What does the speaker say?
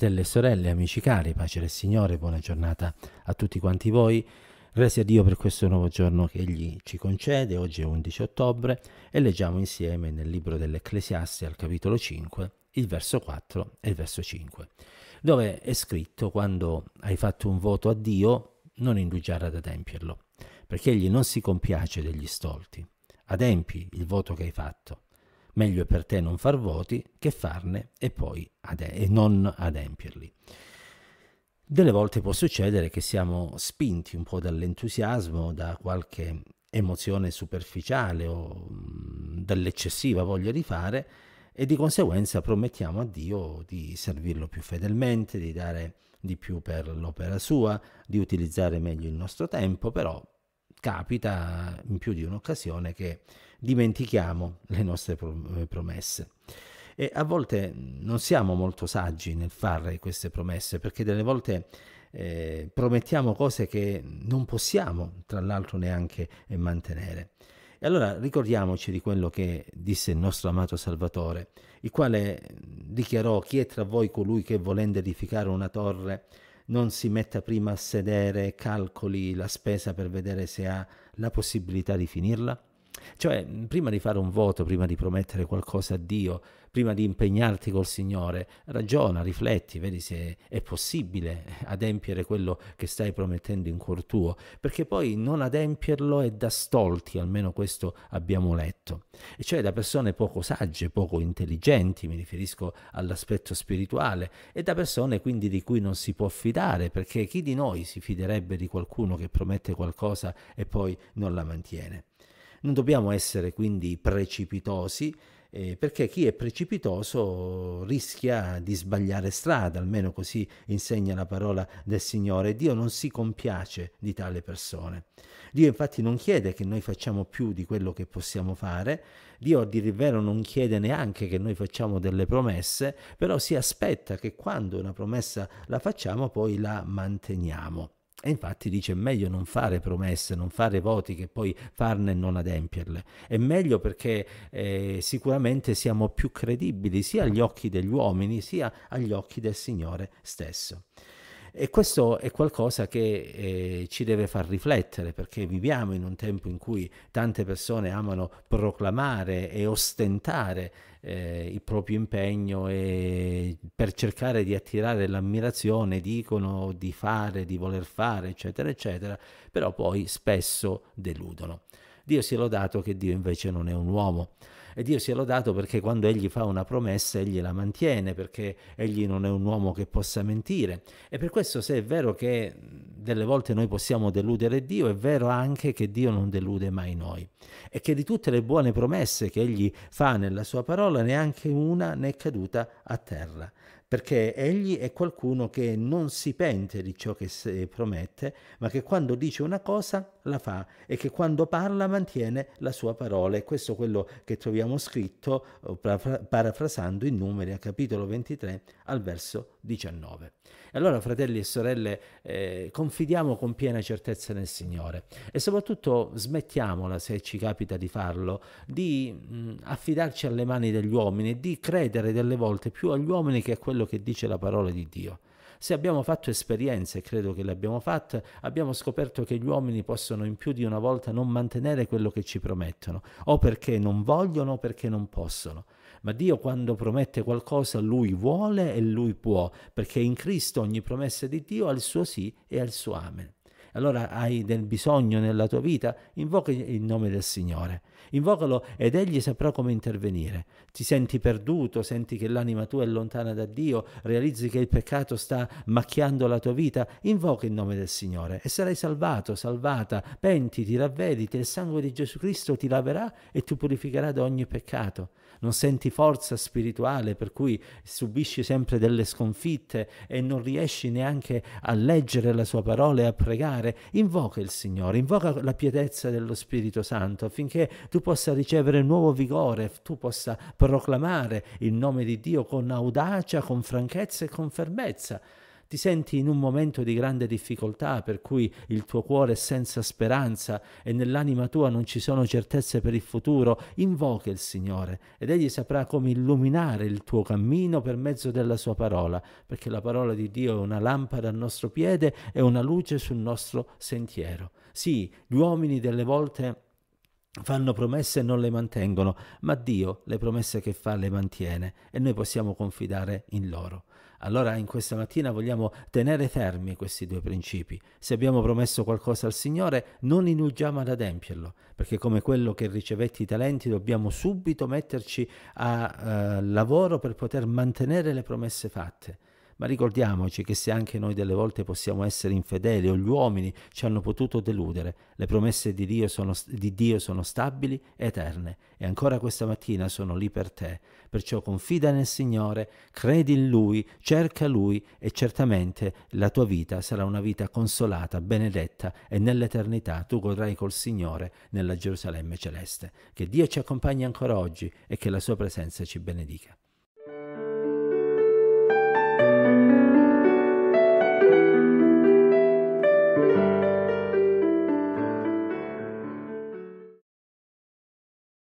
Fratelli e sorelle, amici cari, pace del Signore, buona giornata a tutti quanti voi. Grazie a Dio per questo nuovo giorno che Egli ci concede. Oggi è 11 ottobre e leggiamo insieme nel libro dell'Ecclesiaste al capitolo 5 il verso 4 e il verso 5, dove è scritto quando hai fatto un voto a Dio non indugiare ad adempierlo, perché Egli non si compiace degli stolti. Adempi il voto che hai fatto meglio è per te non far voti che farne e poi ade- e non adempierli. Delle volte può succedere che siamo spinti un po' dall'entusiasmo, da qualche emozione superficiale o mm, dall'eccessiva voglia di fare e di conseguenza promettiamo a Dio di servirlo più fedelmente, di dare di più per l'opera sua, di utilizzare meglio il nostro tempo, però capita in più di un'occasione che dimentichiamo le nostre eh, promesse. E a volte non siamo molto saggi nel fare queste promesse perché delle volte eh, promettiamo cose che non possiamo, tra l'altro, neanche eh, mantenere. E allora ricordiamoci di quello che disse il nostro amato Salvatore, il quale dichiarò chi è tra voi colui che volendo edificare una torre non si metta prima a sedere, e calcoli la spesa per vedere se ha la possibilità di finirla? Cioè, prima di fare un voto, prima di promettere qualcosa a Dio, prima di impegnarti col Signore, ragiona, rifletti, vedi se è possibile adempiere quello che stai promettendo in cuor tuo, perché poi non adempierlo è da stolti, almeno questo abbiamo letto, e cioè da persone poco sagge, poco intelligenti, mi riferisco all'aspetto spirituale, e da persone quindi di cui non si può fidare, perché chi di noi si fiderebbe di qualcuno che promette qualcosa e poi non la mantiene? Non dobbiamo essere quindi precipitosi eh, perché chi è precipitoso rischia di sbagliare strada, almeno così insegna la parola del Signore. Dio non si compiace di tale persone. Dio infatti non chiede che noi facciamo più di quello che possiamo fare, Dio a dire il vero non chiede neanche che noi facciamo delle promesse, però si aspetta che quando una promessa la facciamo poi la manteniamo. E infatti dice è meglio non fare promesse, non fare voti che poi farne e non adempierle. È meglio perché eh, sicuramente siamo più credibili sia agli occhi degli uomini sia agli occhi del Signore stesso. E questo è qualcosa che eh, ci deve far riflettere, perché viviamo in un tempo in cui tante persone amano proclamare e ostentare eh, il proprio impegno e per cercare di attirare l'ammirazione dicono di fare, di voler fare, eccetera, eccetera, però poi spesso deludono. Dio si è lodato che Dio invece non è un uomo. E Dio sia lodato perché quando egli fa una promessa, egli la mantiene, perché egli non è un uomo che possa mentire. E per questo se è vero che delle volte noi possiamo deludere Dio, è vero anche che Dio non delude mai noi. E che di tutte le buone promesse che egli fa nella sua parola, neanche una ne è caduta a terra perché egli è qualcuno che non si pente di ciò che promette, ma che quando dice una cosa la fa e che quando parla mantiene la sua parola. E questo è quello che troviamo scritto, eh, parafrasando in numeri a capitolo 23 al verso 19. E allora, fratelli e sorelle, eh, confidiamo con piena certezza nel Signore e soprattutto smettiamola, se ci capita di farlo, di mh, affidarci alle mani degli uomini, di credere delle volte più agli uomini che a quello quello che dice la parola di Dio. Se abbiamo fatto esperienze, e credo che le abbiamo fatte, abbiamo scoperto che gli uomini possono in più di una volta non mantenere quello che ci promettono, o perché non vogliono o perché non possono. Ma Dio quando promette qualcosa, Lui vuole e Lui può, perché in Cristo ogni promessa di Dio ha il suo sì e ha il suo amen allora hai del bisogno nella tua vita, invoca il nome del Signore, invocalo ed Egli saprà come intervenire. Ti senti perduto, senti che l'anima tua è lontana da Dio, realizzi che il peccato sta macchiando la tua vita, invoca il nome del Signore e sarai salvato, salvata, penti, ti ravvediti, il sangue di Gesù Cristo ti laverà e ti purificherà da ogni peccato. Non senti forza spirituale per cui subisci sempre delle sconfitte e non riesci neanche a leggere la sua parola e a pregare pregare, invoca il Signore, invoca la pietezza dello Spirito Santo affinché tu possa ricevere nuovo vigore, tu possa proclamare il nome di Dio con audacia, con franchezza e con fermezza ti senti in un momento di grande difficoltà per cui il tuo cuore è senza speranza e nell'anima tua non ci sono certezze per il futuro, invoca il Signore ed Egli saprà come illuminare il tuo cammino per mezzo della sua parola, perché la parola di Dio è una lampada al nostro piede e una luce sul nostro sentiero. Sì, gli uomini delle volte Fanno promesse e non le mantengono, ma Dio le promesse che fa le mantiene e noi possiamo confidare in loro. Allora in questa mattina vogliamo tenere fermi questi due principi. Se abbiamo promesso qualcosa al Signore, non inugiamo ad adempierlo, perché come quello che ricevetti i talenti dobbiamo subito metterci a eh, lavoro per poter mantenere le promesse fatte. Ma ricordiamoci che se anche noi delle volte possiamo essere infedeli o gli uomini ci hanno potuto deludere, le promesse di Dio sono, di Dio sono stabili e eterne e ancora questa mattina sono lì per te. Perciò confida nel Signore, credi in Lui, cerca Lui e certamente la tua vita sarà una vita consolata, benedetta e nell'eternità tu godrai col Signore nella Gerusalemme celeste. Che Dio ci accompagni ancora oggi e che la sua presenza ci benedica.